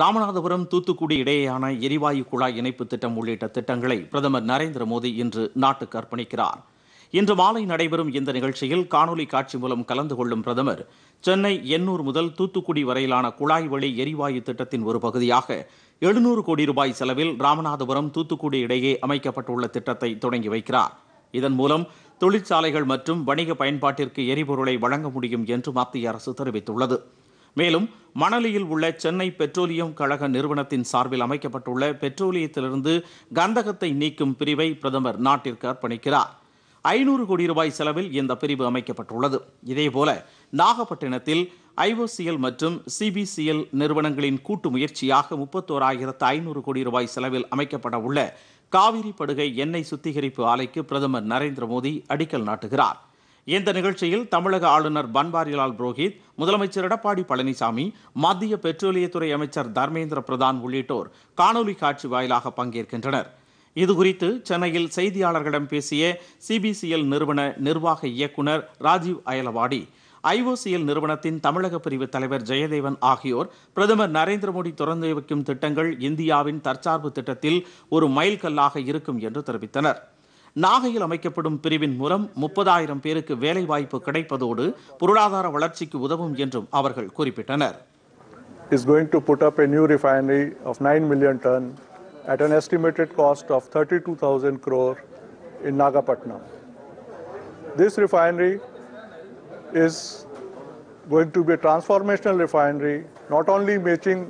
ராமநாதபுரம் தூத்துக்குடி இடையேயான எரிவாயு குழாய் இணைப்பு திட்டம் உள்ளிட்ட திட்டங்களை பிரதமர் நரேந்திர மோடி இன்று நாட்டுக்கு அர்ப்பணிக்கிறார் இன்று மாலை நடைபெறும் இந்த நிகழ்ச்சியில் காணொலி காட்சி மூலம் கலந்து கொள்ளும் பிரதமர் சென்னை எண்ணூர் முதல் தூத்துக்குடி வரையிலான குழாய் வழி எரிவாயு திட்டத்தின் ஒரு பகுதியாக எழுநூறு கோடி ரூபாய் செலவில் ராமநாதபுரம் தூத்துக்குடி இடையே அமைக்கப்பட்டுள்ள திட்டத்தை தொடங்கி வைக்கிறார் இதன் மூலம் தொழிற்சாலைகள் மற்றும் வணிக பயன்பாட்டிற்கு எரிபொருளை வழங்க முடியும் என்று மத்திய அரசு தெரிவித்துள்ளது மேலும் மணலியில் உள்ள சென்னை பெட்ரோலியம் கழக நிறுவனத்தின் சார்பில் அமைக்கப்பட்டுள்ள பெட்ரோலியத்திலிருந்து கந்தகத்தை நீக்கும் பிரிவை பிரதமர் நாட்டிற்கு அர்ப்பணிக்கிறார் ஐநூறு கோடி ரூபாய் செலவில் இந்த பிரிவு அமைக்கப்பட்டுள்ளது இதேபோல நாகப்பட்டினத்தில் ஐஓசிஎல் மற்றும் சிபிசிஎல் நிறுவனங்களின் கூட்டு முயற்சியாக முப்பத்தோராயிரத்து ஐநூறு கோடி ரூபாய் செலவில் அமைக்கப்பட உள்ள காவிரி படுகை எண்ணெய் சுத்திகரிப்பு ஆலைக்கு பிரதமர் நரேந்திர மோடி அடிக்கல் நாட்டுகிறார் இந்த நிகழ்ச்சியில் தமிழக ஆளுநர் பன்வாரிலால் புரோஹித் முதலமைச்சர் எடப்பாடி பழனிசாமி மத்திய பெட்ரோலியத்துறை அமைச்சர் தர்மேந்திர பிரதான் உள்ளிட்டோர் காணொலி காட்சி வாயிலாக பங்கேற்கின்றனர் இதுகுறித்து சென்னையில் செய்தியாளர்களிடம் பேசிய சிபிசிஎல் நிறுவன நிர்வாக இயக்குனர் ராஜீவ் அயலவாடி ஐஓசிஎல் நிறுவனத்தின் தமிழக பிரிவு தலைவர் ஜெயதேவன் ஆகியோர் பிரதமர் நரேந்திர மோடி திறந்து வைக்கும் திட்டங்கள் இந்தியாவின் தற்சார்பு திட்டத்தில் ஒரு மைல்கல்லாக இருக்கும் என்று தெரிவித்தனர் நாகையில் அமைக்கப்படும் பிரிவின் மூலம் முப்பதாயிரம் பேருக்கு வேலைவாய்ப்பு கிடைப்பதோடு பொருளாதார வளர்ச்சிக்கு உதவும் என்றும் அவர்கள் குறிப்பிட்டனர் is going to put up a new refinery of 9 million ton at an estimated cost of 32000 crore in Nagapattinam. This refinery is going to be a transformational refinery not only matching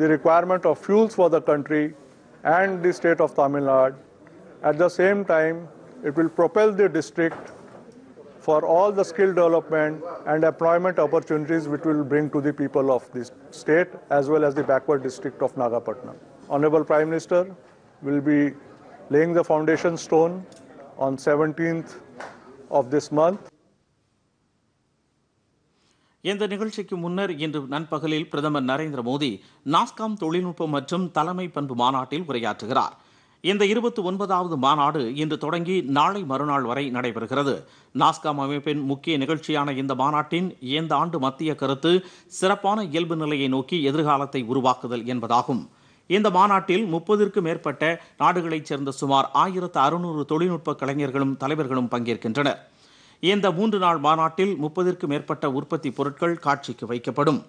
the requirement of fuels for the country and the state of Tamil Nadu At the same time, it will propel the district for all the skill development and employment opportunities which will bring to the people of this state as well as the backward district of Nagapatna. Honorable Prime Minister will be laying the foundation stone on 17th of this month. இந்த நிகழ்ச்சிக்கு முன்னர் இன்று நண்பகலில் பிரதமர் நரேந்திர மோடி நாஸ்காம் தொழில்நுட்பம் மற்றும் தலைமை பண்பு மாநாட்டில் உரையாற்றுகிறார் இந்த இருபத்தி ஒன்பதாவது மாநாடு இன்று தொடங்கி நாளை மறுநாள் வரை நடைபெறுகிறது நாஸ்காம் அமைப்பின் முக்கிய நிகழ்ச்சியான இந்த மாநாட்டின் இந்த ஆண்டு மத்திய கருத்து சிறப்பான இயல்பு நிலையை நோக்கி எதிர்காலத்தை உருவாக்குதல் என்பதாகும் இந்த மாநாட்டில் முப்பதிற்கும் மேற்பட்ட நாடுகளைச் சேர்ந்த சுமார் ஆயிரத்து அறுநூறு தொழில்நுட்ப கலைஞர்களும் தலைவர்களும் பங்கேற்கின்றனர் இந்த மூன்று நாள் மாநாட்டில் முப்பதிற்கும் மேற்பட்ட உற்பத்தி பொருட்கள் காட்சிக்கு வைக்கப்படும்